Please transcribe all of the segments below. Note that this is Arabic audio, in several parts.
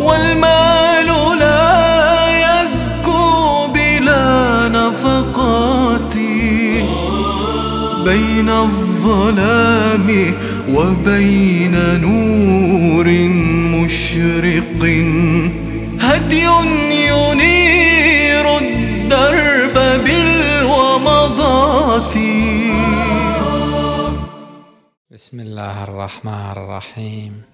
والمال لا يزكو بلا نفقات بين الظلام وبين نور مشرق هدي ينير الدرب بالومضات بسم الله الرحمن الرحيم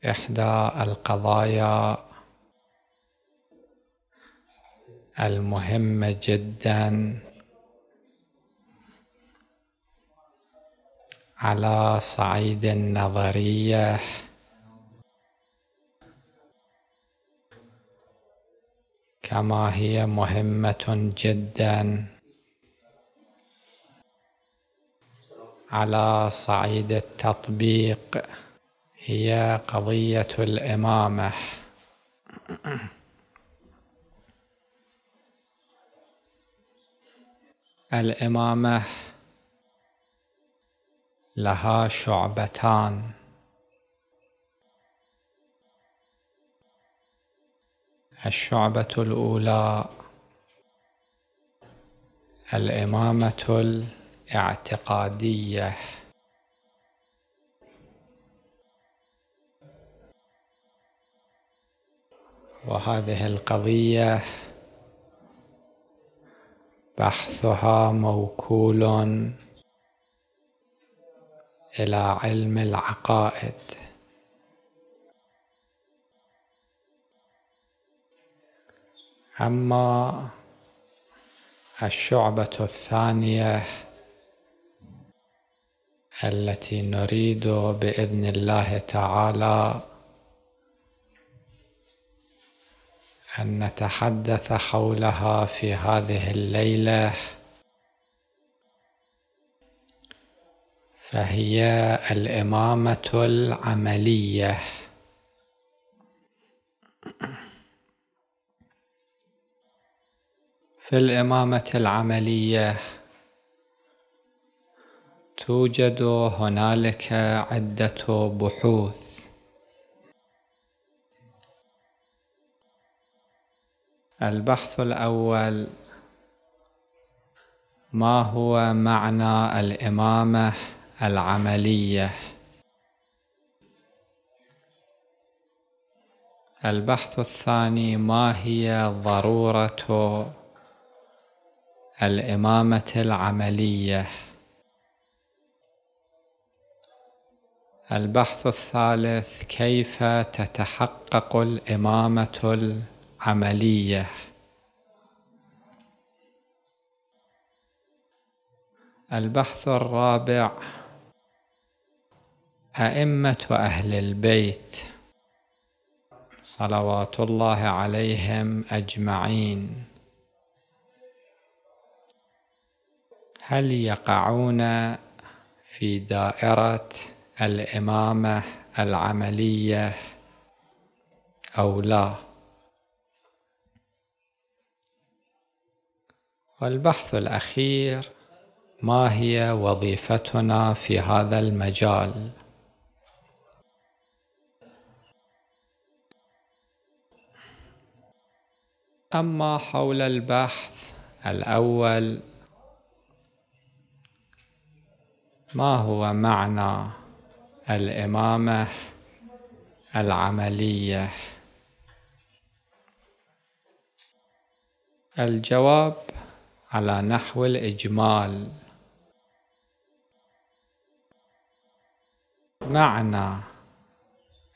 إحدى القضايا المهمة جدا على صعيد النظرية كما هي مهمة جدا على صعيد التطبيق هي قضية الإمامة الإمامة لها شعبتان الشعبة الأولى الإمامة الاعتقادية وهذه القضية بحثها موكول إلى علم العقائد أما الشعبة الثانية التي نريد بإذن الله تعالى أن نتحدث حولها في هذه الليلة فهي الإمامة العملية في الإمامة العملية توجد هنالك عدة بحوث البحث الأول ما هو معنى الإمامة العملية؟ البحث الثاني ما هي ضرورة الإمامة العملية؟ البحث الثالث كيف تتحقق الإمامة عملية البحث الرابع أئمة أهل البيت صلوات الله عليهم أجمعين هل يقعون في دائرة الإمامة العملية أو لا؟ والبحث الأخير ما هي وظيفتنا في هذا المجال؟ أما حول البحث الأول ما هو معنى الإمامة العملية؟ الجواب على نحو الإجمال معنى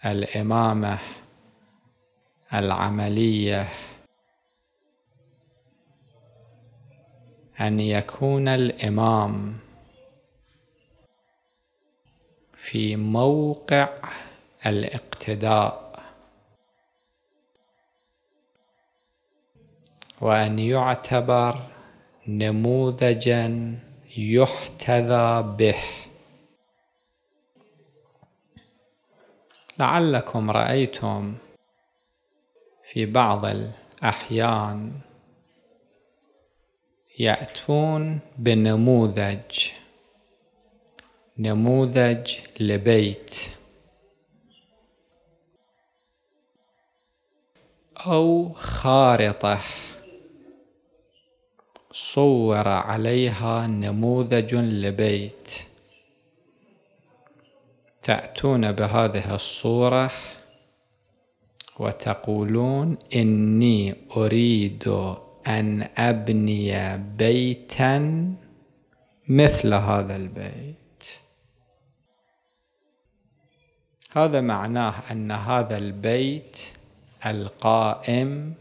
الإمامة العملية أن يكون الإمام في موقع الاقتداء وأن يعتبر نموذجا يحتذى به لعلكم رايتم في بعض الاحيان ياتون بنموذج نموذج لبيت او خارطه صور عليها نموذج لبيت تأتون بهذه الصورة وتقولون إني أريد أن أبني بيتا مثل هذا البيت هذا معناه أن هذا البيت القائم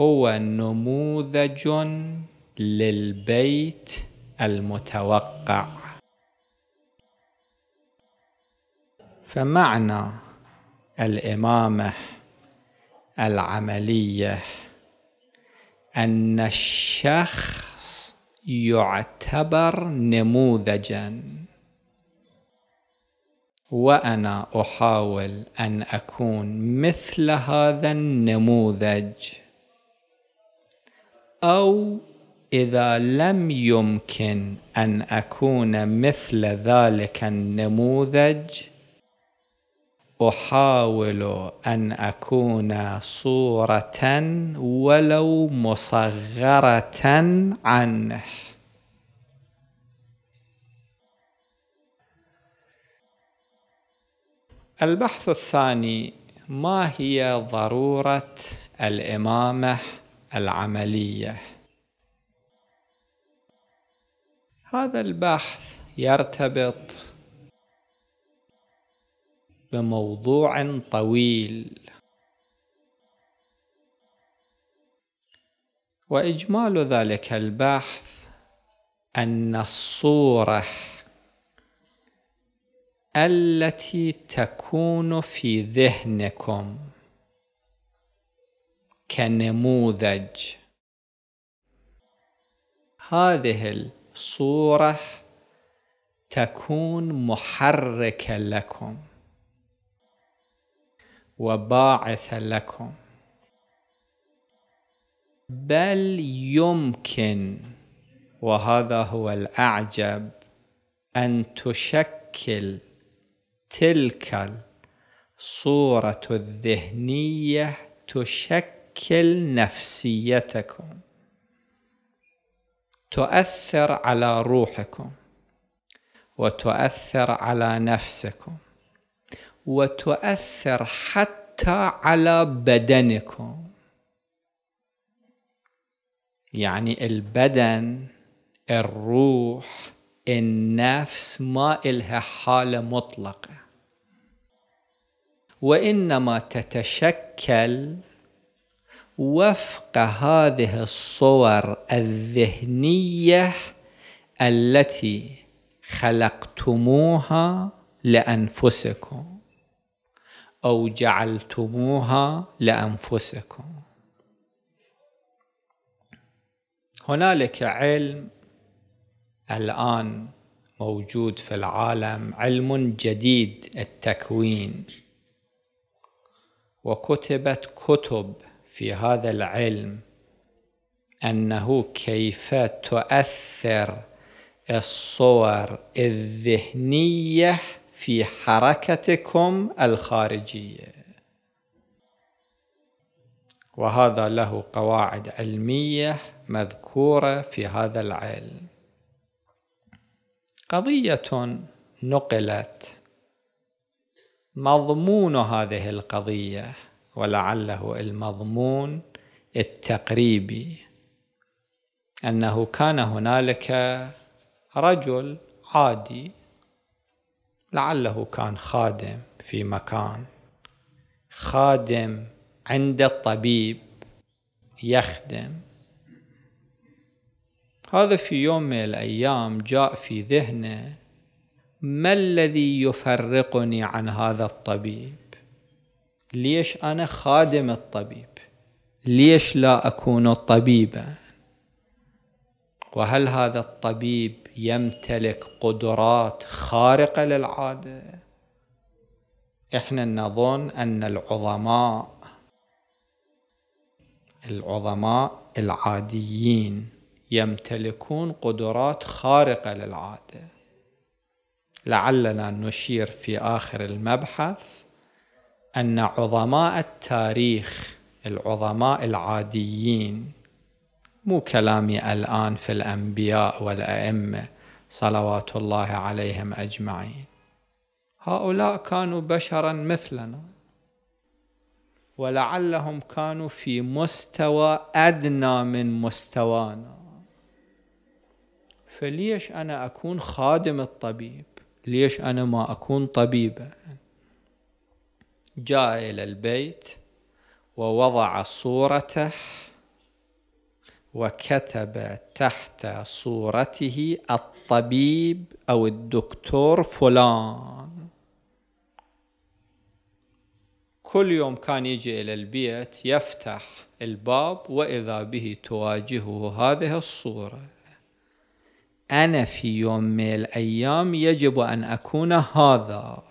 هو نموذج للبيت المتوقع فمعنى الامامه العمليه ان الشخص يعتبر نموذجا وانا احاول ان اكون مثل هذا النموذج أو إذا لم يمكن أن أكون مثل ذلك النموذج أحاول أن أكون صورة ولو مصغرة عنه البحث الثاني ما هي ضرورة الإمامة العملية هذا البحث يرتبط بموضوع طويل واجمال ذلك البحث ان الصوره التي تكون في ذهنكم كنموذج هذه الصورة تكون محركة لكم وباعثة لكم بل يمكن وهذا هو الأعجب أن تشكل تلك الصورة الذهنية تشكل تشكل نفسيتكم تؤثر على روحكم وتؤثر على نفسكم وتؤثر حتى على بدنكم يعني البدن الروح النفس ما إلها حالة مطلقة وإنما تتشكل وفق هذه الصور الذهنيه التي خلقتموها لانفسكم او جعلتموها لانفسكم هنالك علم الان موجود في العالم علم جديد التكوين وكتبت كتب في هذا العلم أنه كيف تؤثر الصور الذهنية في حركتكم الخارجية وهذا له قواعد علمية مذكورة في هذا العلم قضية نقلت مضمون هذه القضيه ولعله المضمون التقريبي أنه كان هنالك رجل عادي لعله كان خادم في مكان خادم عند الطبيب يخدم هذا في يوم من الأيام جاء في ذهنه ما الذي يفرقني عن هذا الطبيب ليش أنا خادم الطبيب ليش لا أكون طبيبا وهل هذا الطبيب يمتلك قدرات خارقة للعادة احنا نظن أن العظماء العظماء العاديين يمتلكون قدرات خارقة للعادة لعلنا نشير في آخر المبحث أن عظماء التاريخ العظماء العاديين مو كلامي الآن في الأنبياء والأئمة صلوات الله عليهم أجمعين هؤلاء كانوا بشرا مثلنا ولعلهم كانوا في مستوى أدنى من مستوانا فليش أنا أكون خادم الطبيب ليش أنا ما أكون طبيبة جاء إلى البيت ووضع صورته وكتب تحت صورته الطبيب أو الدكتور فلان كل يوم كان يجي إلى البيت يفتح الباب وإذا به تواجهه هذه الصورة أنا في يوم من الأيام يجب أن أكون هذا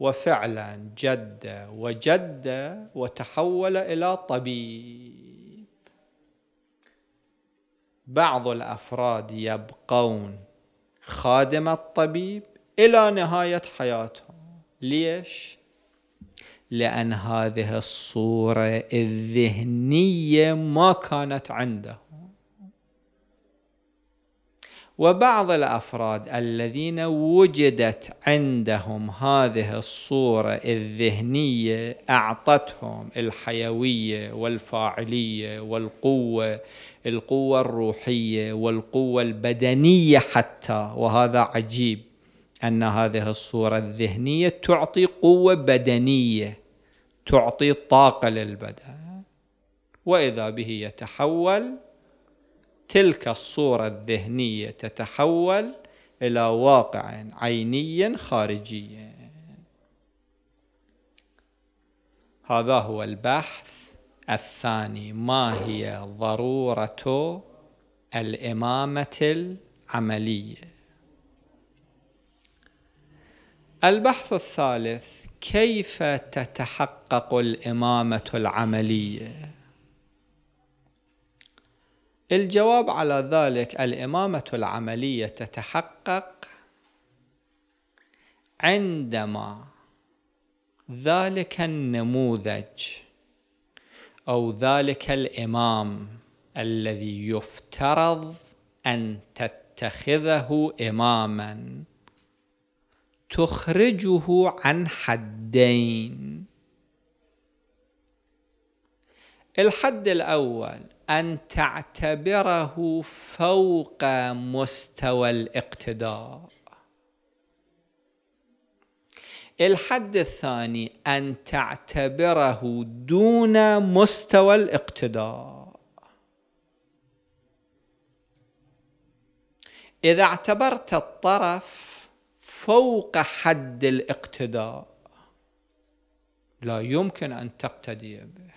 وفعلا جد وجد وتحول إلى طبيب بعض الأفراد يبقون خادم الطبيب إلى نهاية حياتهم ليش؟ لأن هذه الصورة الذهنية ما كانت عنده وبعض الافراد الذين وجدت عندهم هذه الصوره الذهنيه اعطتهم الحيويه والفاعليه والقوه القوه الروحيه والقوه البدنيه حتى وهذا عجيب ان هذه الصوره الذهنيه تعطي قوه بدنيه تعطي طاقه للبدن واذا به يتحول تلك الصورة الذهنية تتحول إلى واقع عيني خارجي هذا هو البحث الثاني ما هي ضرورة الإمامة العملية البحث الثالث كيف تتحقق الإمامة العملية الجواب على ذلك الإمامة العملية تتحقق عندما ذلك النموذج أو ذلك الإمام الذي يفترض أن تتخذه إماما تخرجه عن حدين الحد الأول أن تعتبره فوق مستوى الاقتداء الحد الثاني أن تعتبره دون مستوى الاقتداء إذا اعتبرت الطرف فوق حد الاقتداء لا يمكن أن تقتدي به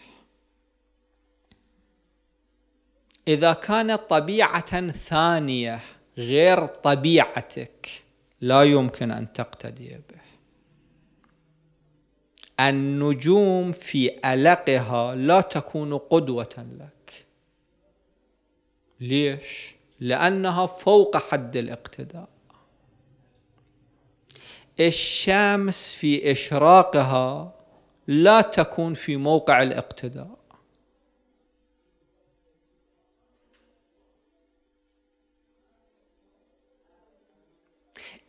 إذا كانت طبيعة ثانية غير طبيعتك لا يمكن أن تقتدي به النجوم في ألقها لا تكون قدوة لك ليش؟ لأنها فوق حد الاقتداء الشمس في إشراقها لا تكون في موقع الاقتداء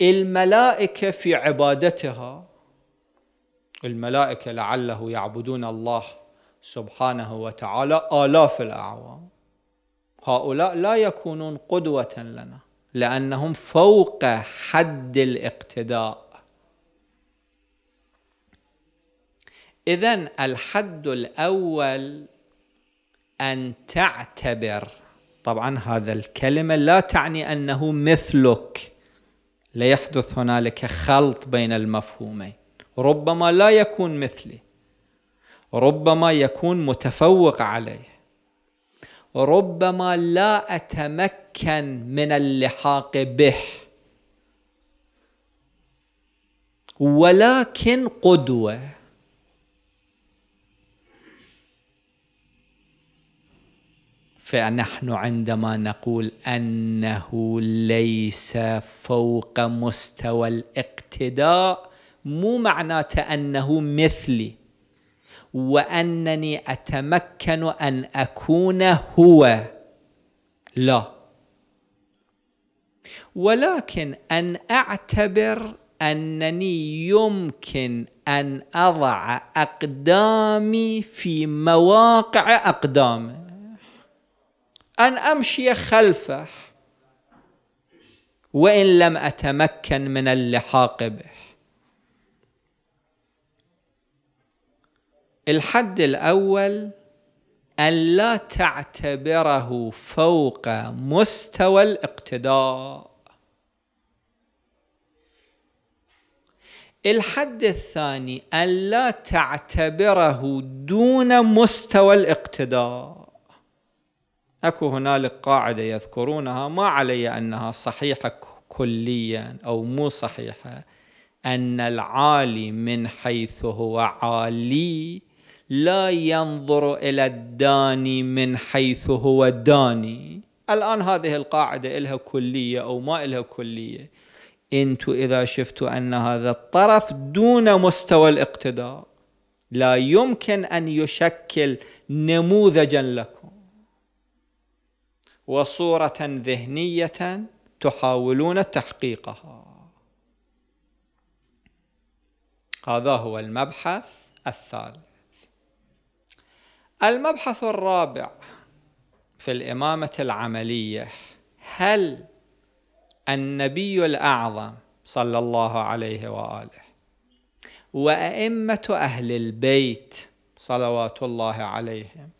الملائكة في عبادتها الملائكة لعله يعبدون الله سبحانه وتعالى آلاف الأعوام هؤلاء لا يكونون قدوة لنا لأنهم فوق حد الاقتداء إذا الحد الأول أن تعتبر طبعا هذا الكلمة لا تعني أنه مثلك ليحدث هنالك خلط بين المفهومين ربما لا يكون مثلي ربما يكون متفوق عليه ربما لا اتمكن من اللحاق به ولكن قدوه فنحن عندما نقول انه ليس فوق مستوى الاقتداء مو معناته انه مثلي وانني اتمكن ان اكون هو لا ولكن ان اعتبر انني يمكن ان اضع اقدامي في مواقع اقدامه أن أمشي خلفه وإن لم أتمكن من اللحاق به الحد الأول أن لا تعتبره فوق مستوى الاقتداء الحد الثاني أن لا تعتبره دون مستوى الاقتداء اكو هنالك قاعده يذكرونها ما علي انها صحيحه كليا او مو صحيحه ان العالي من حيث هو عالي لا ينظر الى الداني من حيث هو داني الان هذه القاعده الها كليه او ما الها كليه انتو اذا شفتوا ان هذا الطرف دون مستوى الاقتداء لا يمكن ان يشكل نموذجا لكم وصورة ذهنية تحاولون تحقيقها هذا هو المبحث الثالث المبحث الرابع في الإمامة العملية هل النبي الأعظم صلى الله عليه وآله وأئمة أهل البيت صلوات الله عليهم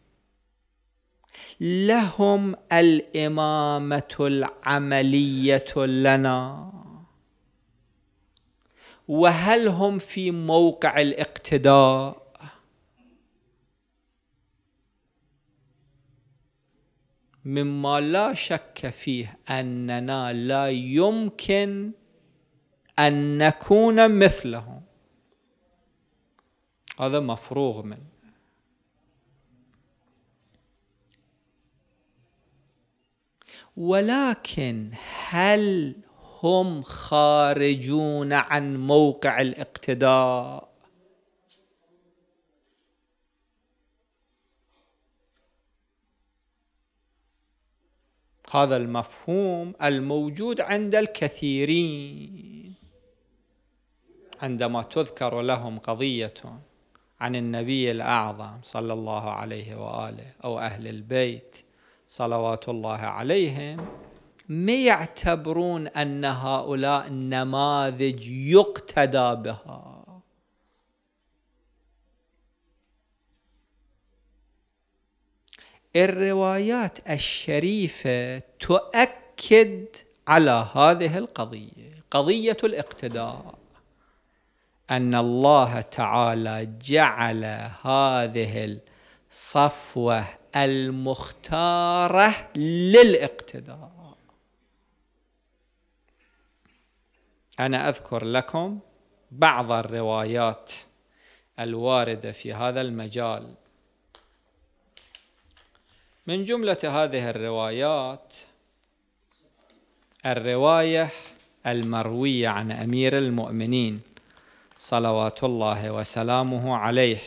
لهم الامامه العمليه لنا وهل هم في موقع الاقتداء مما لا شك فيه اننا لا يمكن ان نكون مثلهم هذا مفروغ منه ولكن هل هم خارجون عن موقع الاقتداء هذا المفهوم الموجود عند الكثيرين عندما تذكر لهم قضية عن النبي الأعظم صلى الله عليه وآله أو أهل البيت صلوات الله عليهم ما يعتبرون أن هؤلاء نماذج يقتدى بها الروايات الشريفة تؤكد على هذه القضية قضية الاقتداء أن الله تعالى جعل هذه الصفوة المختارة للاقتداء أنا أذكر لكم بعض الروايات الواردة في هذا المجال من جملة هذه الروايات الرواية المروية عن أمير المؤمنين صلوات الله وسلامه عليه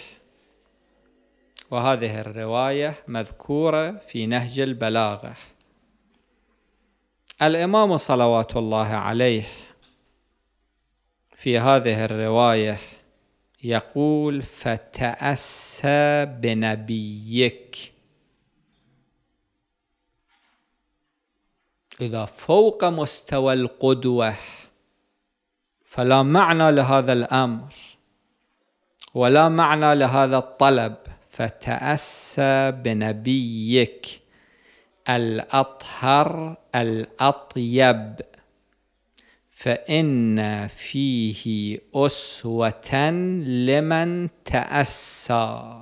وهذه الرواية مذكورة في نهج البلاغة الإمام صلوات الله عليه في هذه الرواية يقول فتأسى بنبيك إذا فوق مستوى القدوة فلا معنى لهذا الأمر ولا معنى لهذا الطلب فتأسى بنبيك الأطهر الأطيب فإن فيه أسوة لمن تأسى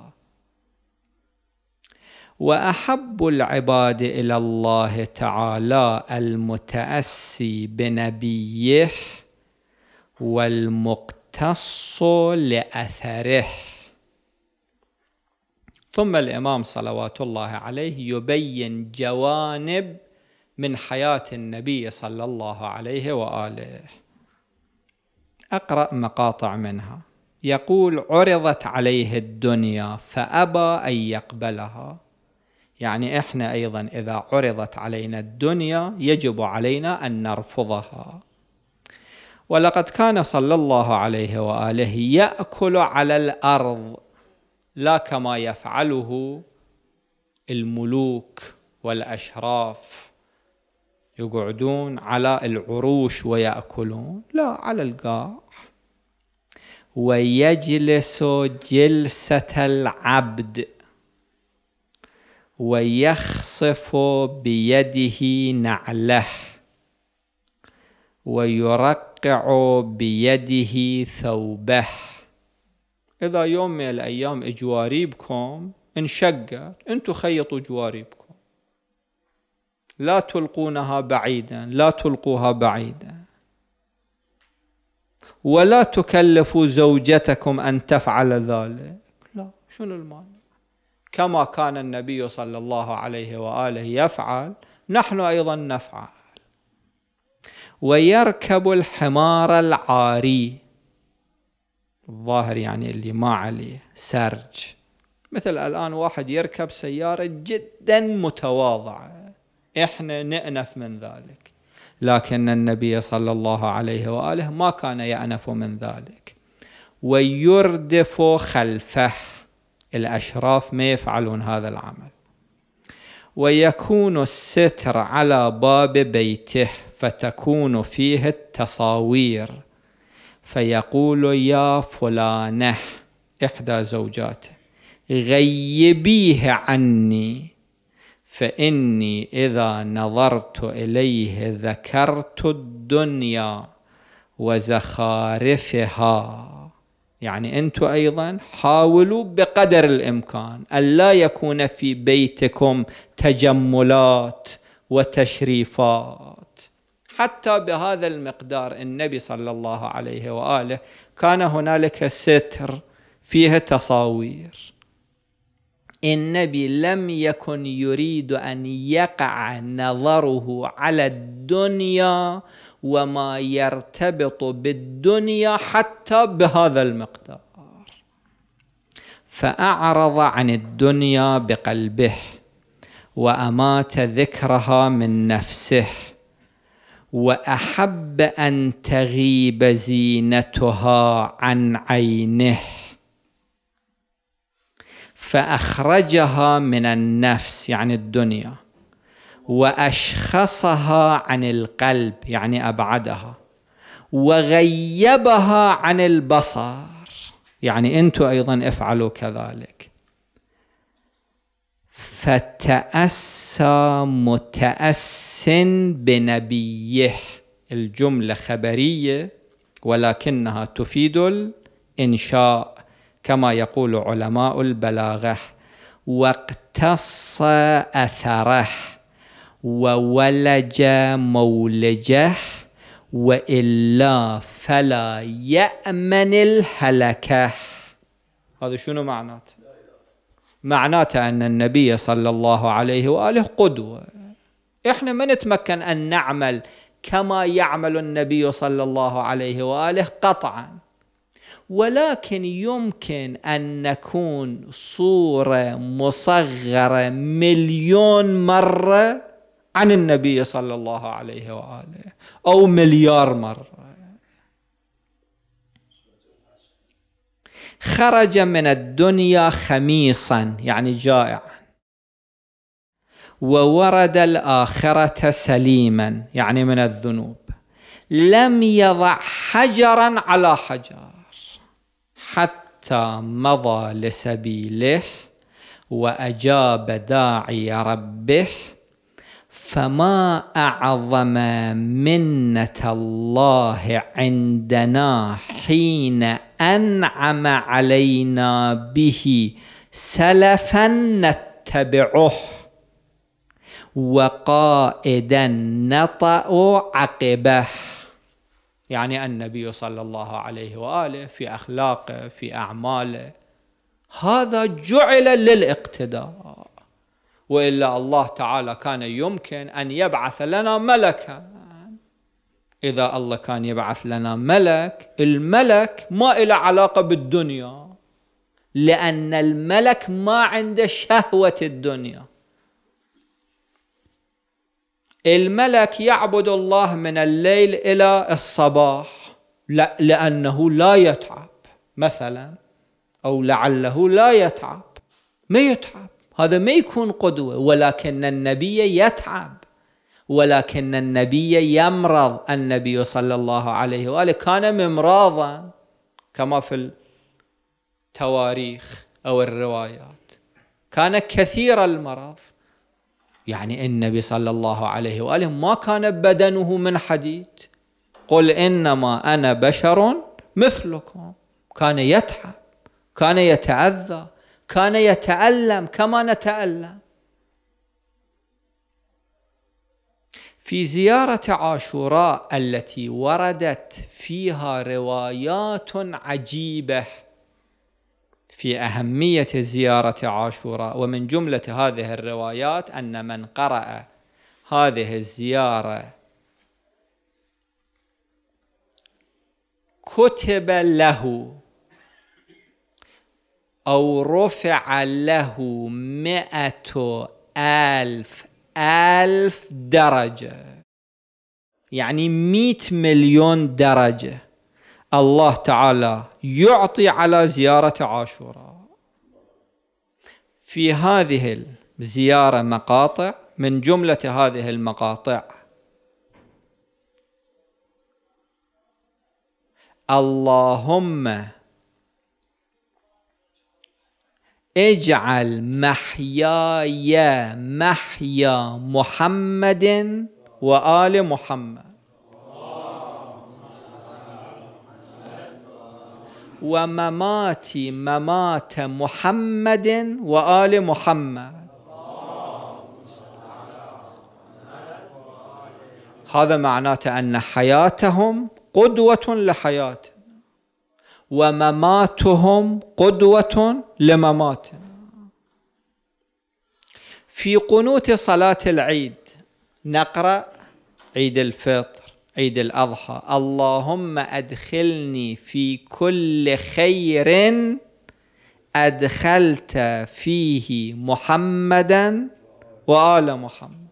واحب العباد الى الله تعالى المتاسي بنبيه والمقتص لاثره ثم الإمام صلوات الله عليه يبين جوانب من حياة النبي صلى الله عليه وآله أقرأ مقاطع منها يقول عرضت عليه الدنيا فأبى أن يقبلها يعني إحنا أيضا إذا عرضت علينا الدنيا يجب علينا أن نرفضها ولقد كان صلى الله عليه وآله يأكل على الأرض لا كما يفعله الملوك والاشراف يقعدون على العروش وياكلون لا على القاع ويجلس جلسه العبد ويخصف بيده نعله ويرقع بيده ثوبه اذا يوم من الايام جواريبكم انشقت انتم خيطوا جواريبكم لا تلقونها بعيدا لا تلقوها بعيدا ولا تكلفوا زوجتكم ان تفعل ذلك لا شنو المانع كما كان النبي صلى الله عليه واله يفعل نحن ايضا نفعل ويركب الحمار العاري الظاهر يعني اللي ما عليه سرج مثل الآن واحد يركب سيارة جدا متواضعة احنا نأنف من ذلك لكن النبي صلى الله عليه وآله ما كان يأنف من ذلك ويردف خلفه الأشراف ما يفعلون هذا العمل ويكون الستر على باب بيته فتكون فيه التصاوير فيقول يا فلانه إحدى زوجاته غيبيه عني فإني إذا نظرت إليه ذكرت الدنيا وزخارفها يعني أنتم أيضا حاولوا بقدر الإمكان ألا يكون في بيتكم تجملات وتشريفات حتى بهذا المقدار النبي صلى الله عليه واله كان هنالك ستر فيها تصاوير النبي لم يكن يريد ان يقع نظره على الدنيا وما يرتبط بالدنيا حتى بهذا المقدار فاعرض عن الدنيا بقلبه وامات ذكرها من نفسه واحب ان تغيب زينتها عن عينه فاخرجها من النفس يعني الدنيا واشخصها عن القلب يعني ابعدها وغيبها عن البصر يعني انتم ايضا افعلوا كذلك فتأسى متأس بنبيه الجملة خبرية ولكنها تفيد الإنشاء كما يقول علماء البلاغة واقتص أثره وولج مولجه وإلا فلا يأمن الهلكة هذا شنو معناته معناته أن النبي صلى الله عليه وآله قدوة إحنا ما نتمكن أن نعمل كما يعمل النبي صلى الله عليه وآله قطعا ولكن يمكن أن نكون صورة مصغرة مليون مرة عن النبي صلى الله عليه وآله أو مليار مرة خرج من الدنيا خميصا يعني جائعا وورد الآخرة سليما يعني من الذنوب لم يضع حجرا على حجر حتى مضى لسبيله وأجاب داعي ربه فما اعظم منه الله عندنا حين انعم علينا به سلفا نتبعه وقائدا نطأ عقبه يعني النبي صلى الله عليه واله في اخلاقه في اعماله هذا جعل للاقتدار والا الله تعالى كان يمكن ان يبعث لنا ملكا اذا الله كان يبعث لنا ملك الملك ما له علاقه بالدنيا لان الملك ما عنده شهوه الدنيا الملك يعبد الله من الليل الى الصباح لانه لا يتعب مثلا او لعله لا يتعب ما يتعب هذا ما يكون قدوة ولكن النبي يتعب ولكن النبي يمرض النبي صلى الله عليه وآله كان ممراضا كما في التواريخ أو الروايات كان كثير المرض يعني النبي صلى الله عليه وآله ما كان بدنه من حديد قل إنما أنا بشر مثلكم كان يتعب كان يتعذى كان يتألم كما نتألم في زيارة عاشوراء التي وردت فيها روايات عجيبة في أهمية زيارة عاشوراء ومن جملة هذه الروايات أن من قرأ هذه الزيارة كتب له أو رفع له مئة ألف ألف درجة يعني مئة مليون درجة الله تعالى يعطي على زيارة عاشوراء في هذه الزيارة مقاطع من جملة هذه المقاطع اللهم اجعل محياي محيا محمد وآل محمد ومماتي ممات محمد وآل محمد هذا معناته أن حياتهم قدوة لحياتهم ومماتهم قدوة لمماتنا في قنوت صلاة العيد نقرأ عيد الفطر عيد الأضحى اللهم أدخلني في كل خير أدخلت فيه محمدا وآل محمد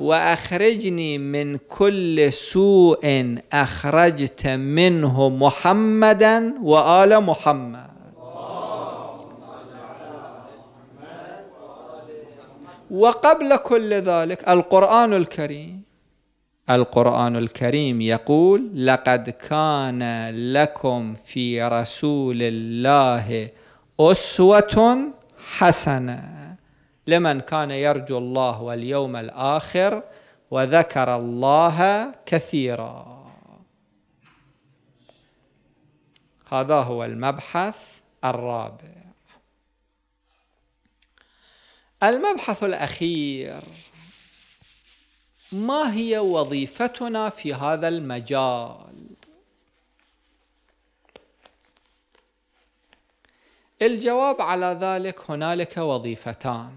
واخرجني من كل سوء اخرجت منه محمدا وال محمد وقبل كل ذلك القران الكريم القران الكريم يقول لقد كان لكم في رسول الله اسوه حسنه لمن كان يرجو الله واليوم الآخر وذكر الله كثيرا هذا هو المبحث الرابع المبحث الأخير ما هي وظيفتنا في هذا المجال الجواب على ذلك هنالك وظيفتان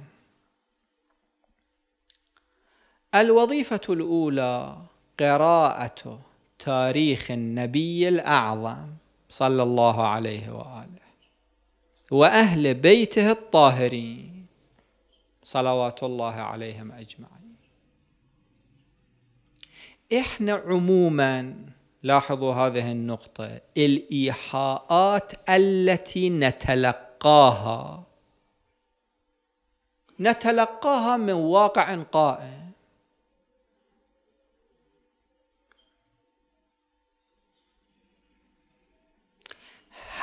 الوظيفة الأولى قراءة تاريخ النبي الأعظم صلى الله عليه وآله وأهل بيته الطاهرين صلوات الله عليهم أجمعين إحنا عموما لاحظوا هذه النقطة الإيحاءات التي نتلقاها نتلقاها من واقع قائم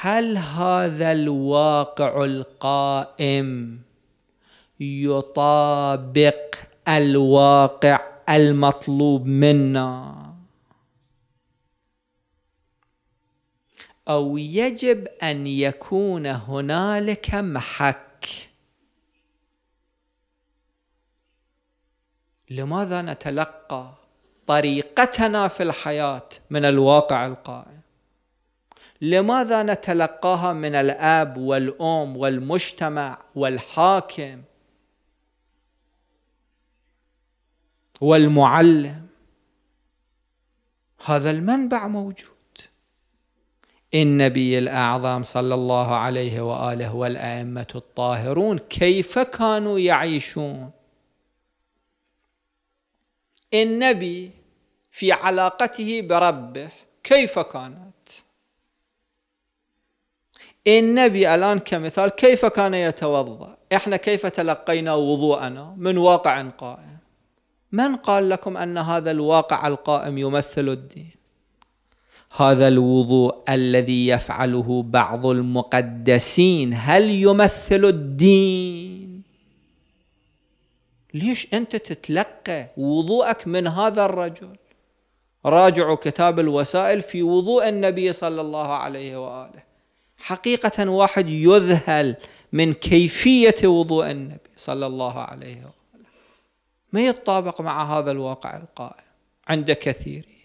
هل هذا الواقع القائم يطابق الواقع المطلوب منا او يجب ان يكون هنالك محك لماذا نتلقى طريقتنا في الحياه من الواقع القائم لماذا نتلقاها من الاب والام والمجتمع والحاكم والمعلم هذا المنبع موجود النبي الاعظم صلى الله عليه واله والائمه الطاهرون كيف كانوا يعيشون النبي في علاقته بربه كيف كانت النبي الآن كمثال كيف كان يتوضأ إحنا كيف تلقينا وضوءنا من واقع قائم من قال لكم أن هذا الواقع القائم يمثل الدين هذا الوضوء الذي يفعله بعض المقدسين هل يمثل الدين ليش أنت تتلقى وضوءك من هذا الرجل راجعوا كتاب الوسائل في وضوء النبي صلى الله عليه وآله حقيقة واحد يذهل من كيفية وضوء النبي صلى الله عليه وسلم ما يتطابق مع هذا الواقع القائم عند كثيرين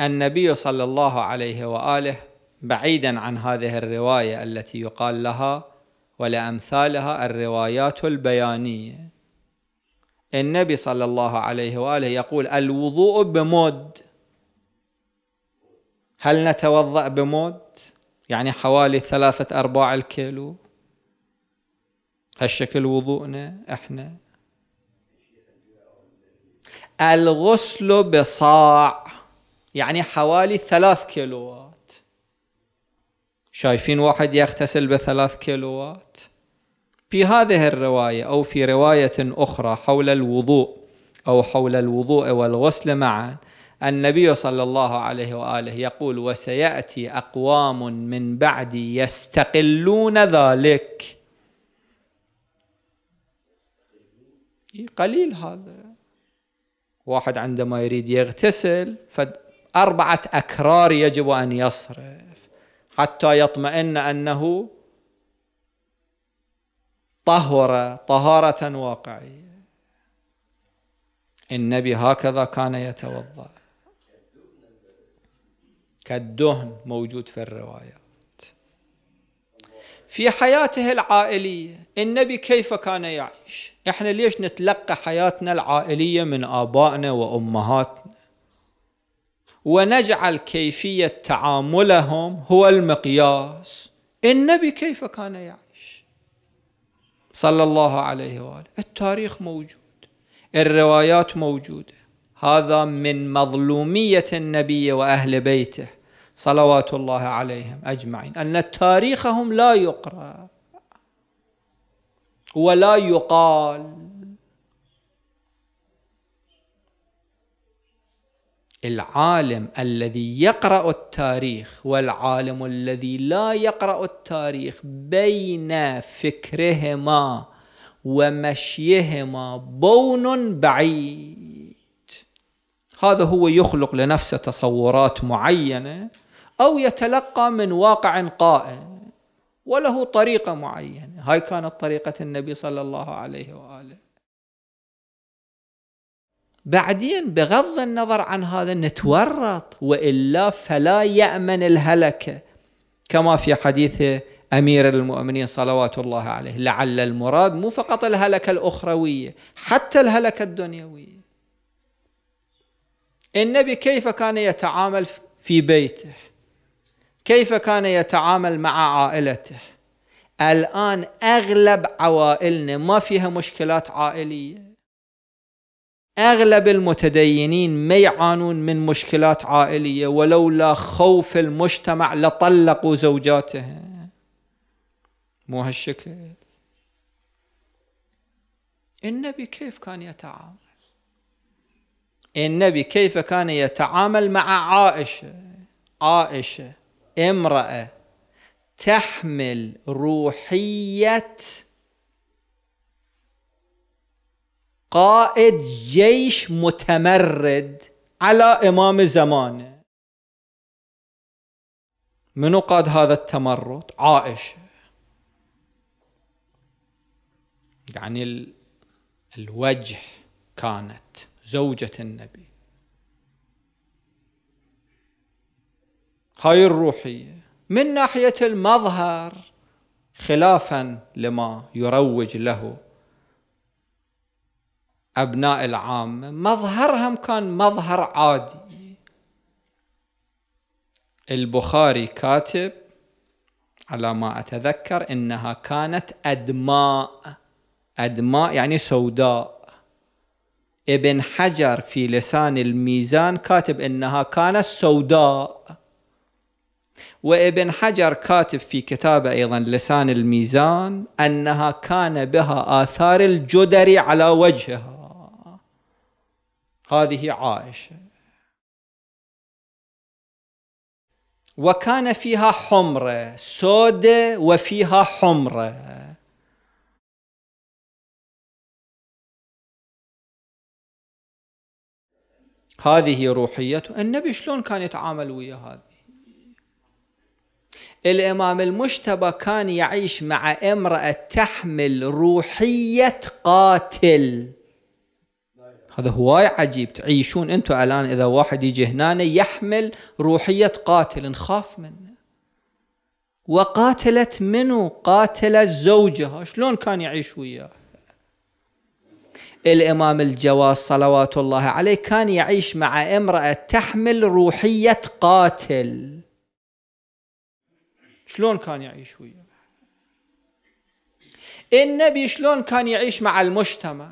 النبي صلى الله عليه وآله بعيدا عن هذه الرواية التي يقال لها ولأمثالها الروايات البيانية النبي صلى الله عليه وآله يقول الوضوء بمود هل نتوضأ بمود يعني حوالي ثلاثة أرباع الكيلو هالشكل وضوءنا احنا الغسل بصاع يعني حوالي ثلاث كيلوات شايفين واحد يغتسل بثلاث كيلوات في هذه الروايه او في روايه اخرى حول الوضوء او حول الوضوء والغسل معا النبي صلى الله عليه واله يقول وسياتي اقوام من بعدي يستقلون ذلك قليل هذا واحد عندما يريد يغتسل فأربعة أكرار يجب أن يصرف حتى يطمئن أنه طهر طهارة واقعية النبي هكذا كان يتوضأ كالدهن موجود في الروايات في حياته العائلية النبي كيف كان يعيش احنا ليش نتلقى حياتنا العائلية من آبائنا وأمهاتنا ونجعل كيفية تعاملهم هو المقياس النبي كيف كان يعيش صلى الله عليه وآله التاريخ موجود الروايات موجودة هذا من مظلومية النبي وأهل بيته صلوات الله عليهم أجمعين أن تاريخهم لا يقرأ ولا يقال العالم الذي يقرأ التاريخ والعالم الذي لا يقرأ التاريخ بين فكرهما ومشيهما بون بعيد هذا هو يخلق لنفسه تصورات معينة أو يتلقى من واقع قائم وله طريقة معينة هاي كانت طريقة النبي صلى الله عليه وآله بعدين بغض النظر عن هذا نتورط والا فلا يامن الهلكه كما في حديث امير المؤمنين صلوات الله عليه لعل المراد مو فقط الهلكه الاخرويه حتى الهلكه الدنيويه النبي كيف كان يتعامل في بيته كيف كان يتعامل مع عائلته الان اغلب عوائلنا ما فيها مشكلات عائليه أغلب المتدينين ما يعانون من مشكلات عائلية ولولا خوف المجتمع لطلقوا زوجاتهم مو هالشكل النبي كيف كان يتعامل النبي كيف كان يتعامل مع عائشة عائشة امرأة تحمل روحية قائد جيش متمرد على إمام زمانه منو قاد هذا التمرد؟ عائشة يعني الوجه كانت زوجة النبي هاي الروحية من ناحية المظهر خلافا لما يروج له أبناء العامة مظهرهم كان مظهر عادي البخاري كاتب على ما أتذكر إنها كانت أدماء أدماء يعني سوداء ابن حجر في لسان الميزان كاتب إنها كانت سوداء وابن حجر كاتب في كتابه أيضا لسان الميزان أنها كان بها آثار الجدر على وجهها هذه عائشة وكان فيها حمرة سودة وفيها حمرة هذه روحيته النبي شلون كان يتعامل ويا هذه الإمام المجتبى كان يعيش مع امرأة تحمل روحية قاتل هذا هواي عجيب تعيشون انتم الان اذا واحد يجي هنا يحمل روحيه قاتل نخاف منه وقاتلت منو قاتل الزوجة شلون كان يعيش وياه الإمام الجواز صلوات الله عليه كان يعيش مع امرأة تحمل روحية قاتل شلون كان يعيش وياه النبي شلون كان يعيش مع المجتمع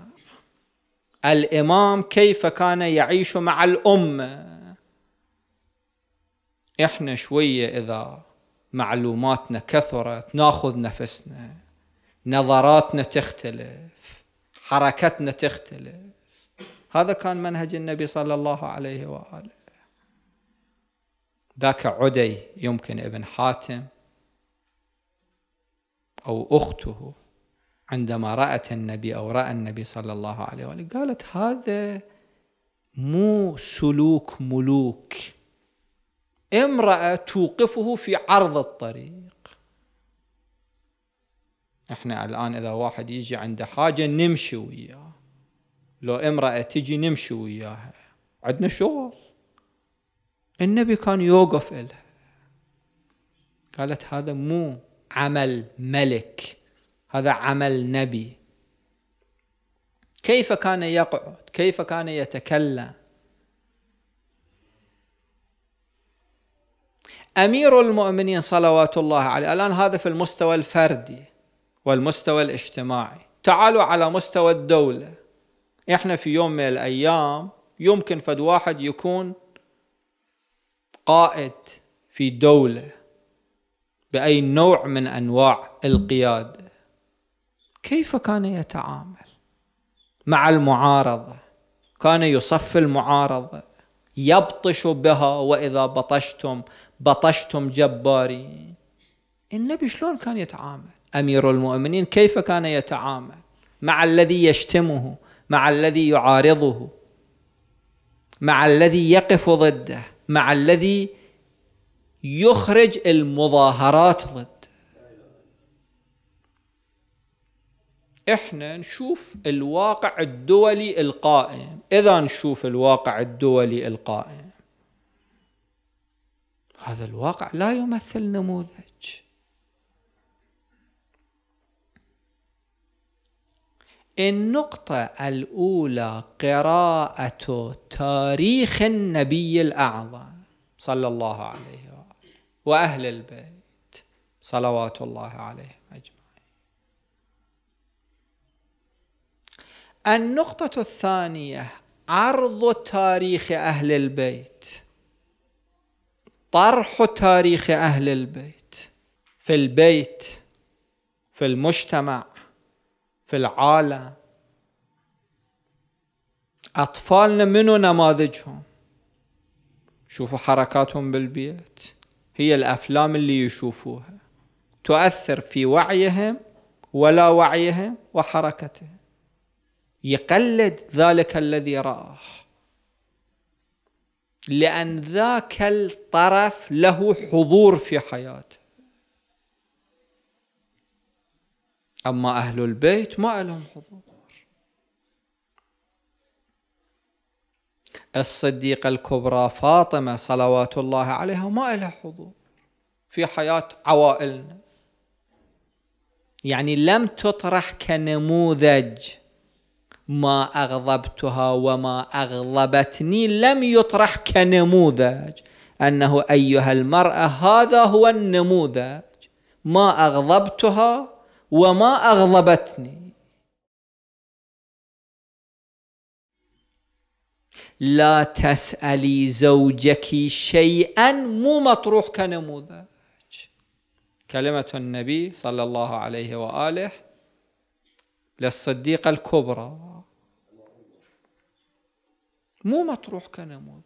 الامام كيف كان يعيش مع الامه احنا شويه اذا معلوماتنا كثرت ناخذ نفسنا نظراتنا تختلف حركتنا تختلف هذا كان منهج النبي صلى الله عليه واله ذاك عدي يمكن ابن حاتم او اخته عندما رأت النبي أو رأى النبي صلى الله عليه وآله قالت هذا مو سلوك ملوك امرأة توقفه في عرض الطريق احنا الآن إذا واحد يجي عنده حاجة نمشي وياه لو امرأة تجي نمشي وياها عندنا شغل النبي كان يوقف إلها قالت هذا مو عمل ملك هذا عمل نبي كيف كان يقعد كيف كان يتكلم أمير المؤمنين صلوات الله عليه الآن هذا في المستوى الفردي والمستوى الاجتماعي تعالوا على مستوى الدولة إحنا في يوم من الأيام يمكن فد واحد يكون قائد في دولة بأي نوع من أنواع القيادة كيف كان يتعامل مع المعارضة كان يصفي المعارضة يبطش بها وإذا بطشتم بطشتم جبارين النبي شلون كان يتعامل أمير المؤمنين كيف كان يتعامل مع الذي يشتمه مع الذي يعارضه مع الذي يقف ضده مع الذي يخرج المظاهرات ضده احنا نشوف الواقع الدولي القائم اذا نشوف الواقع الدولي القائم هذا الواقع لا يمثل نموذج النقطة الأولى قراءة تاريخ النبي الأعظم صلى الله عليه وآله وأهل البيت صلوات الله عليه النقطة الثانية عرض تاريخ أهل البيت طرح تاريخ أهل البيت في البيت في المجتمع في العالم أطفالنا منو نماذجهم شوفوا حركاتهم بالبيت هي الأفلام اللي يشوفوها تؤثر في وعيهم ولا وعيهم وحركتهم يقلد ذلك الذي راه لأن ذاك الطرف له حضور في حياته أما أهل البيت ما لهم حضور الصديقة الكبرى فاطمة صلوات الله عليها ما لها حضور في حياة عوائلنا يعني لم تطرح كنموذج ما أغضبتها وما أغضبتني لم يطرح كنموذج أنه أيها المرأة هذا هو النموذج ما أغضبتها وما أغضبتني لا تسألي زوجك شيئا مو مطروح كنموذج كلمة النبي صلى الله عليه وآله للصديقة الكبرى مو مطروح كنموذج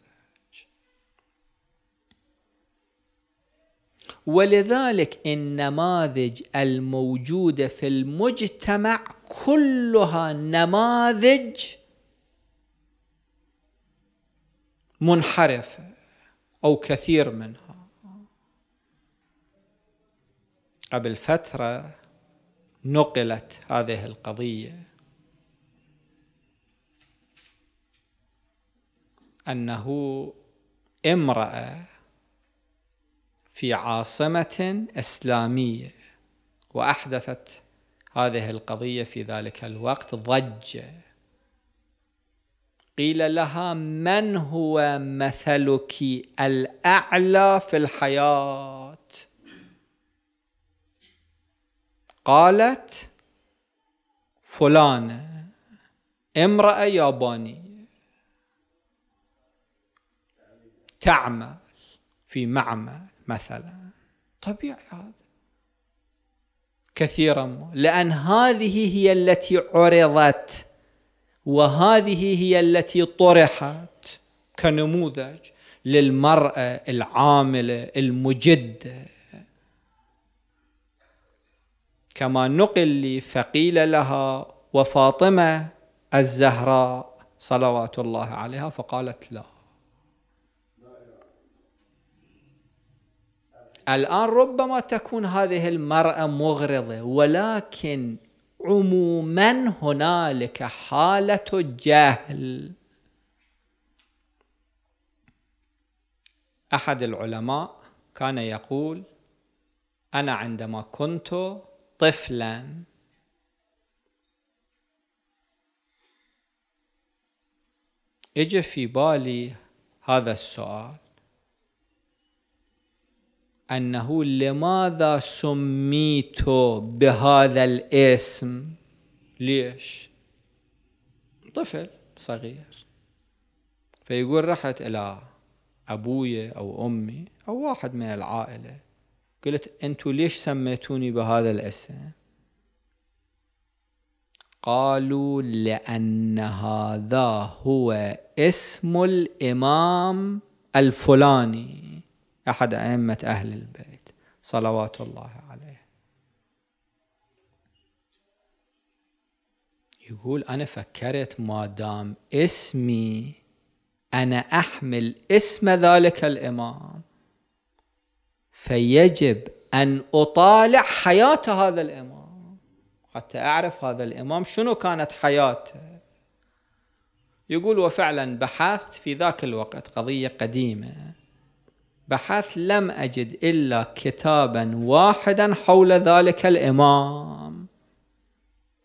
ولذلك النماذج الموجودة في المجتمع كلها نماذج منحرفة أو كثير منها قبل فترة نقلت هذه القضية أنه امرأة في عاصمة إسلامية وأحدثت هذه القضية في ذلك الوقت ضجة قيل لها من هو مثلك الأعلى في الحياة قالت فلانة امرأة يابانية تعمل في معمل مثلا طبيعي هذا كثيرا لأن هذه هي التي عرضت وهذه هي التي طرحت كنموذج للمرأة العاملة المجدة كما نقل لي فقيل لها وفاطمة الزهراء صلوات الله عليها فقالت لا الآن ربما تكون هذه المرأة مغرضة ولكن عموما هنالك حالة الجهل أحد العلماء كان يقول أنا عندما كنت طفلا اجى في بالي هذا السؤال أنه لماذا سميت بهذا الاسم ليش طفل صغير فيقول رحت إلى أبوي أو أمي أو واحد من العائلة قلت أنتوا ليش سميتوني بهذا الاسم قالوا لأن هذا هو اسم الإمام الفلاني أحد أئمة أهل البيت صلوات الله عليه يقول أنا فكرت ما دام اسمي أنا أحمل اسم ذلك الإمام فيجب أن أطالع حياة هذا الإمام حتى أعرف هذا الإمام شنو كانت حياته يقول وفعلا بحثت في ذاك الوقت قضية قديمة بحث لم أجد إلا كتابا واحدا حول ذلك الإمام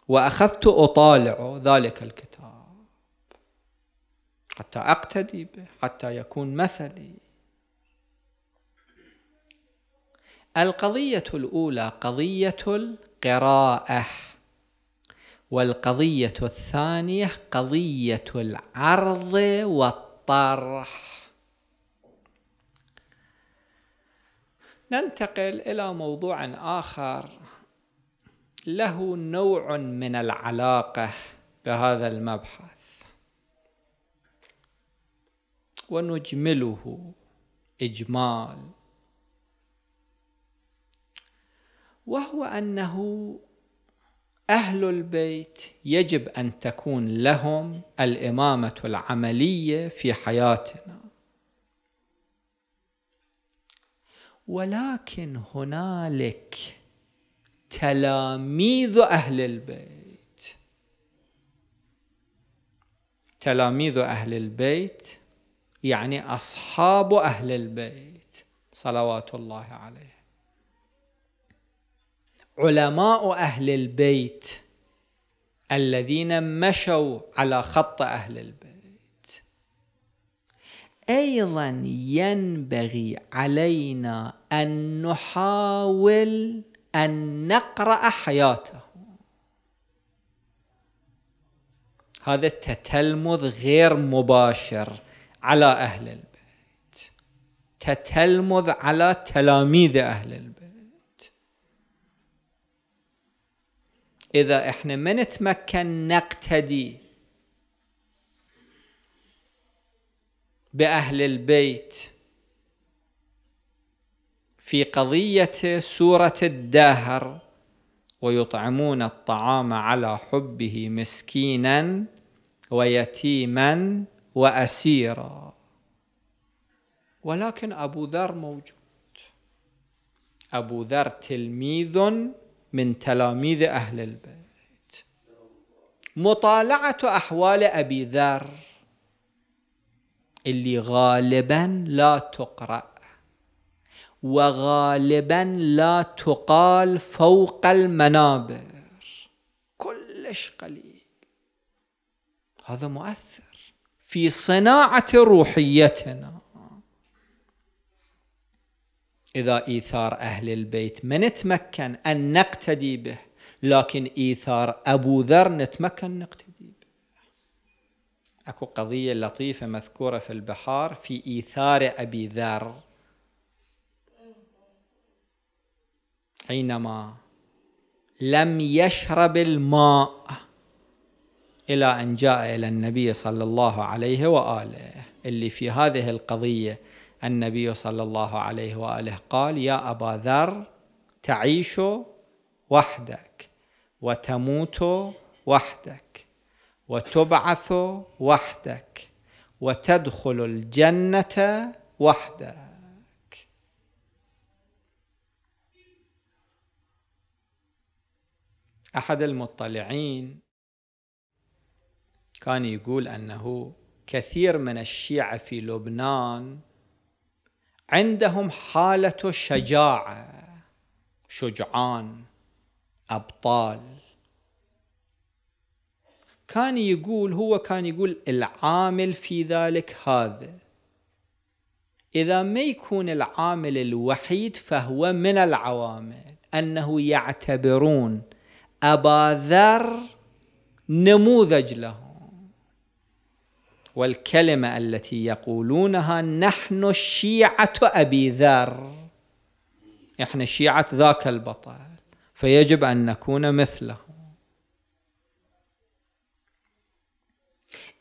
وأخذت أطالع ذلك الكتاب حتى أقتدي به حتى يكون مثلي القضية الأولى قضية القراءة والقضية الثانية قضية العرض والطرح ننتقل الى موضوع اخر له نوع من العلاقه بهذا المبحث ونجمله اجمال وهو انه اهل البيت يجب ان تكون لهم الامامه العمليه في حياتنا ولكن هنالك تلاميذ أهل البيت تلاميذ أهل البيت يعني أصحاب أهل البيت صلوات الله عليه علماء أهل البيت الذين مشوا على خط أهل البيت ايضا ينبغي علينا ان نحاول ان نقرا حياته هذا التتلمذ غير مباشر على اهل البيت تتلمذ على تلاميذ اهل البيت اذا احنا ما نتمكن نقتدي باهل البيت في قضيه سوره الداهر ويطعمون الطعام على حبه مسكينا ويتيما واسيرا ولكن ابو ذر موجود ابو ذر تلميذ من تلاميذ اهل البيت مطالعه احوال ابي ذر اللي غالبا لا تقرأ وغالبا لا تقال فوق المنابر كلش قليل هذا مؤثر في صناعة روحيتنا إذا إيثار أهل البيت ما نتمكن أن نقتدي به لكن إيثار أبو ذر نتمكن نقتدي اكو قضيه لطيفه مذكوره في البحار في ايثار ابي ذر حينما لم يشرب الماء الى ان جاء الى النبي صلى الله عليه واله اللي في هذه القضيه النبي صلى الله عليه واله قال يا ابا ذر تعيش وحدك وتموت وحدك وتبعث وحدك وتدخل الجنه وحدك احد المطلعين كان يقول انه كثير من الشيعه في لبنان عندهم حاله شجاعه شجعان ابطال كان يقول هو كان يقول العامل في ذلك هذا إذا ما يكون العامل الوحيد فهو من العوامل أنه يعتبرون أبا ذر نموذج لهم والكلمة التي يقولونها نحن الشيعة أبي ذر إحنا شيعة ذاك البطل فيجب أن نكون مثله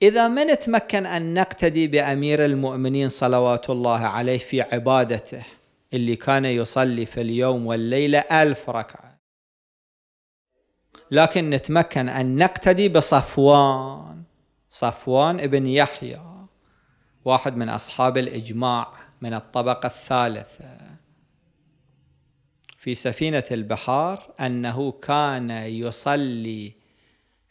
إذا ما نتمكن أن نقتدي بأمير المؤمنين صلوات الله عليه في عبادته اللي كان يصلي في اليوم والليلة ألف ركعة لكن نتمكن أن نقتدي بصفوان صفوان ابن يحيى واحد من أصحاب الإجماع من الطبقة الثالثة في سفينة البحار أنه كان يصلي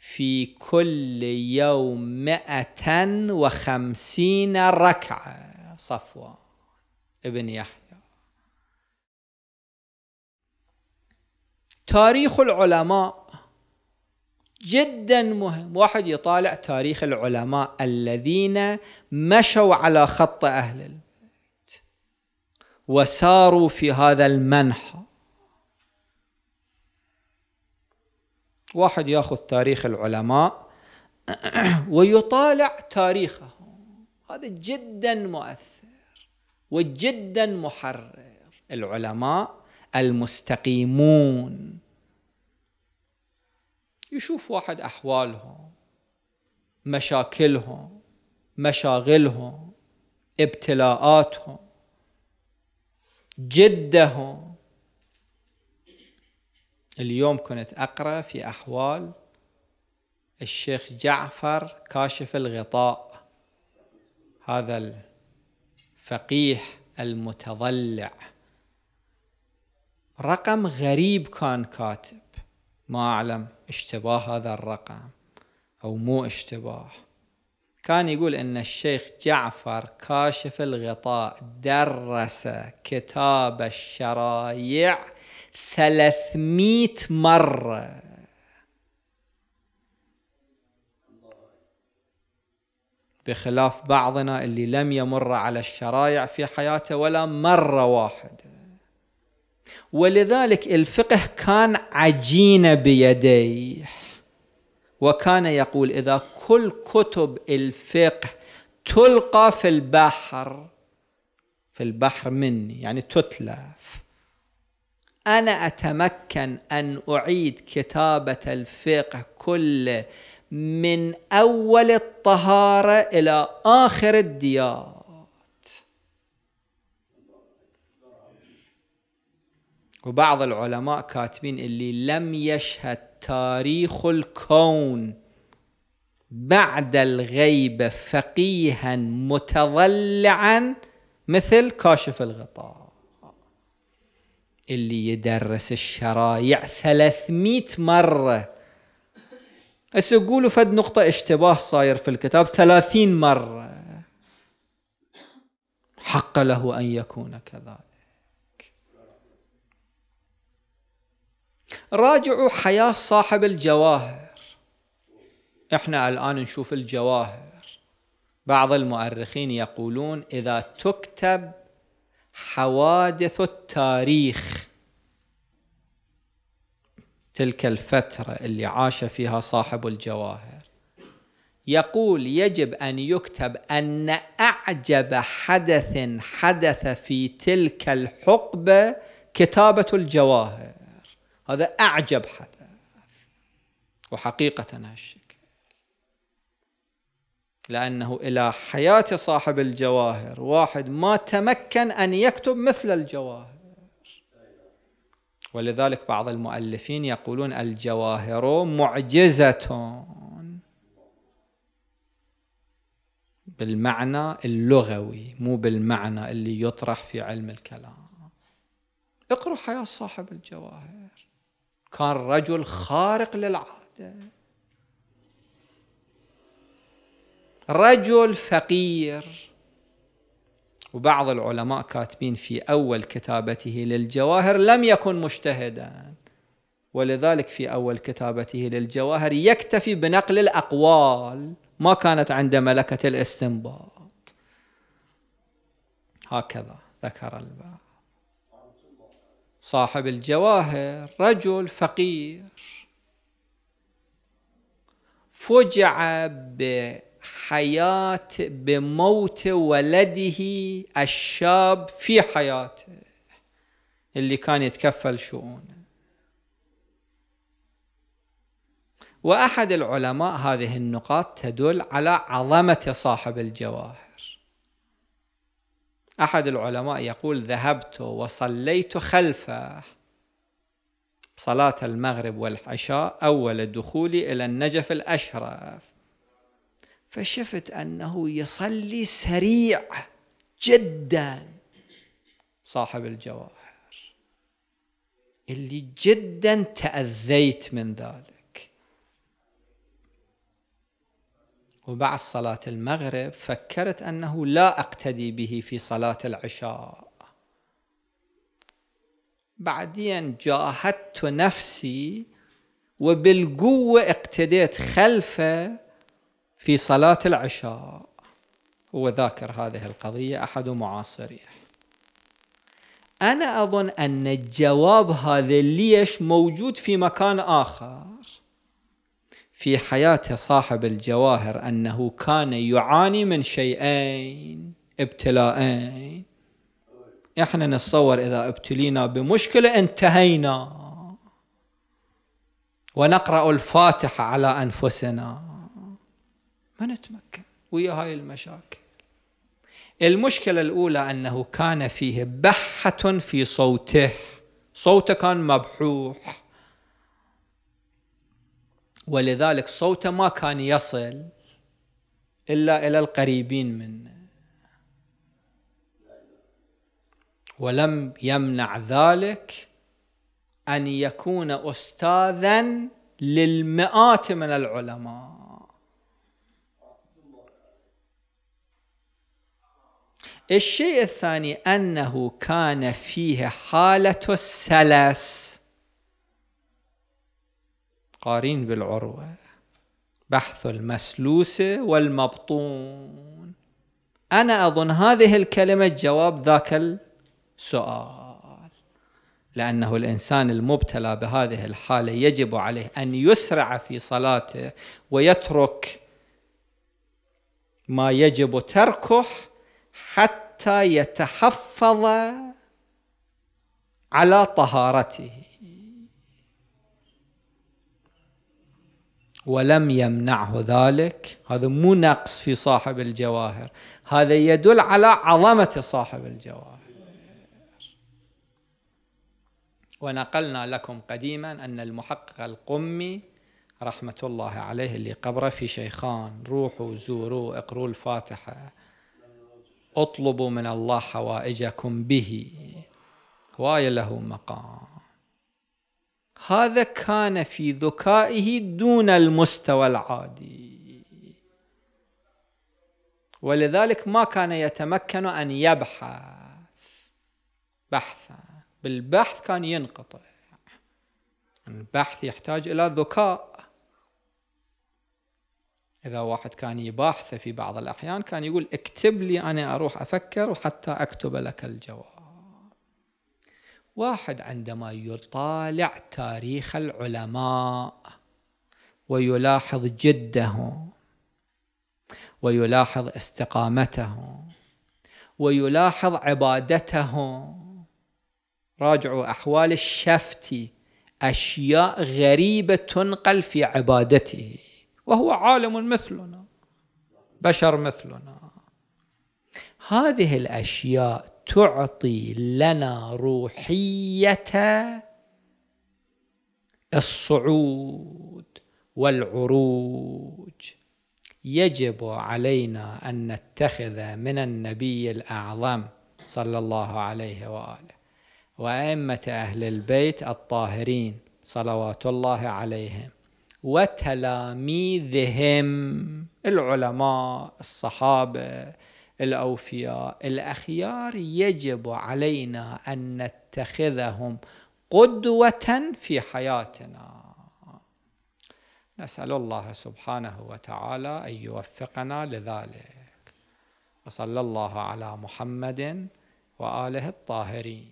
في كل يوم مئة وخمسين ركعة صفوان ابن يحيى تاريخ العلماء جدا مهم واحد يطالع تاريخ العلماء الذين مشوا على خط أهل البيت وساروا في هذا المنحى واحد ياخذ تاريخ العلماء ويطالع تاريخهم هذا جدا مؤثر وجدا محرر العلماء المستقيمون يشوف واحد احوالهم مشاكلهم مشاغلهم ابتلاءاتهم جدهم اليوم كنت أقرأ في أحوال الشيخ جعفر كاشف الغطاء هذا الفقيه المتضلع رقم غريب كان كاتب ما أعلم اشتباه هذا الرقم أو مو اشتباه كان يقول أن الشيخ جعفر كاشف الغطاء درس كتاب الشرايع 300 مرة بخلاف بعضنا اللي لم يمر على الشرائع في حياته ولا مرة واحدة ولذلك الفقه كان عجينة بيديه وكان يقول إذا كل كتب الفقه تلقى في البحر في البحر مني يعني تتلف أنا أتمكن أن أعيد كتابة الفقه كله من أول الطهارة إلى آخر الديات وبعض العلماء كاتبين اللي لم يشهد تاريخ الكون بعد الغيبة فقيها متضلعا مثل كاشف الغطاء اللي يدرس الشرايع 300 مرة هسه قولوا فد نقطة اشتباه صاير في الكتاب 30 مرة حق له أن يكون كذلك راجعوا حياة صاحب الجواهر احنا الآن نشوف الجواهر بعض المؤرخين يقولون إذا تكتب حوادث التاريخ تلك الفترة اللي عاش فيها صاحب الجواهر يقول يجب أن يكتب أن أعجب حدث حدث في تلك الحقبة كتابة الجواهر هذا أعجب حدث وحقيقة هالشكل لأنه إلى حياة صاحب الجواهر واحد ما تمكن أن يكتب مثل الجواهر ولذلك بعض المؤلفين يقولون الجواهر معجزة بالمعنى اللغوي مو بالمعنى اللي يطرح في علم الكلام اقرأ حياة صاحب الجواهر كان رجل خارق للعادة رجل فقير وبعض العلماء كاتبين في أول كتابته للجواهر لم يكن مجتهدا ولذلك في أول كتابته للجواهر يكتفي بنقل الأقوال ما كانت عند ملكة الاستنباط هكذا ذكر البعض صاحب الجواهر رجل فقير فجع ب حياة بموت ولده الشاب في حياته اللي كان يتكفل شؤونه وأحد العلماء هذه النقاط تدل على عظمة صاحب الجواهر أحد العلماء يقول ذهبت وصليت خلفه صلاة المغرب والعشاء أول دخولي إلى النجف الأشرف فشفت أنه يصلي سريع جدا صاحب الجواهر اللي جدا تأذيت من ذلك وبعد صلاة المغرب فكرت أنه لا أقتدي به في صلاة العشاء بعدين جاهدت نفسي وبالقوة اقتديت خلفه في صلاة العشاء هو ذاكر هذه القضية أحد معاصريه أنا أظن أن الجواب هذا ليش موجود في مكان آخر في حياة صاحب الجواهر أنه كان يعاني من شيئين ابتلاءين احنا نتصور إذا ابتلينا بمشكلة انتهينا ونقرأ الفاتحة على أنفسنا ما نتمكن ويا هاي المشاكل المشكلة الأولى أنه كان فيه بحة في صوته صوته كان مبحوح ولذلك صوته ما كان يصل إلا إلى القريبين منه ولم يمنع ذلك أن يكون أستاذا للمئات من العلماء الشيء الثاني أنه كان فيه حالة السلس قارين بالعروة بحث المسلوس والمبطون أنا أظن هذه الكلمة جواب ذاك السؤال لأنه الإنسان المبتلى بهذه الحالة يجب عليه أن يسرع في صلاته ويترك ما يجب تركه حتى يتحفظ على طهارته ولم يمنعه ذلك هذا مو نقص في صاحب الجواهر هذا يدل على عظمة صاحب الجواهر ونقلنا لكم قديما أن المحقق القمي رحمة الله عليه اللي قبره في شيخان روحوا زوروا اقروا الفاتحة اطلبوا من الله حوائجكم به هواية له مقام هذا كان في ذكائه دون المستوى العادي ولذلك ما كان يتمكن أن يبحث بحثا بالبحث كان ينقطع البحث يحتاج إلى ذكاء اذا واحد كان يباحث في بعض الاحيان كان يقول اكتب لي انا اروح افكر وحتى اكتب لك الجواب واحد عندما يطالع تاريخ العلماء ويلاحظ جده ويلاحظ استقامته ويلاحظ عبادته راجعوا احوال الشفتي اشياء غريبه تنقل في عبادته وهو عالم مثلنا بشر مثلنا هذه الأشياء تعطي لنا روحية الصعود والعروج يجب علينا أن نتخذ من النبي الأعظم صلى الله عليه وآله وأئمة أهل البيت الطاهرين صلوات الله عليهم وتلاميذهم العلماء الصحابه الاوفياء الاخيار يجب علينا ان نتخذهم قدوه في حياتنا نسال الله سبحانه وتعالى ان يوفقنا لذلك وصلى الله على محمد واله الطاهرين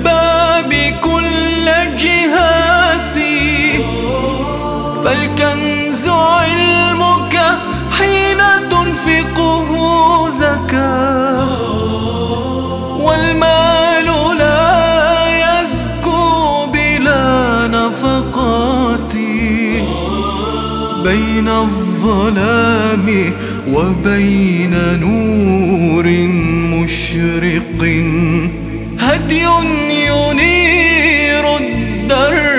بين الظلام وبين نور مشرق هدي ينير الدرب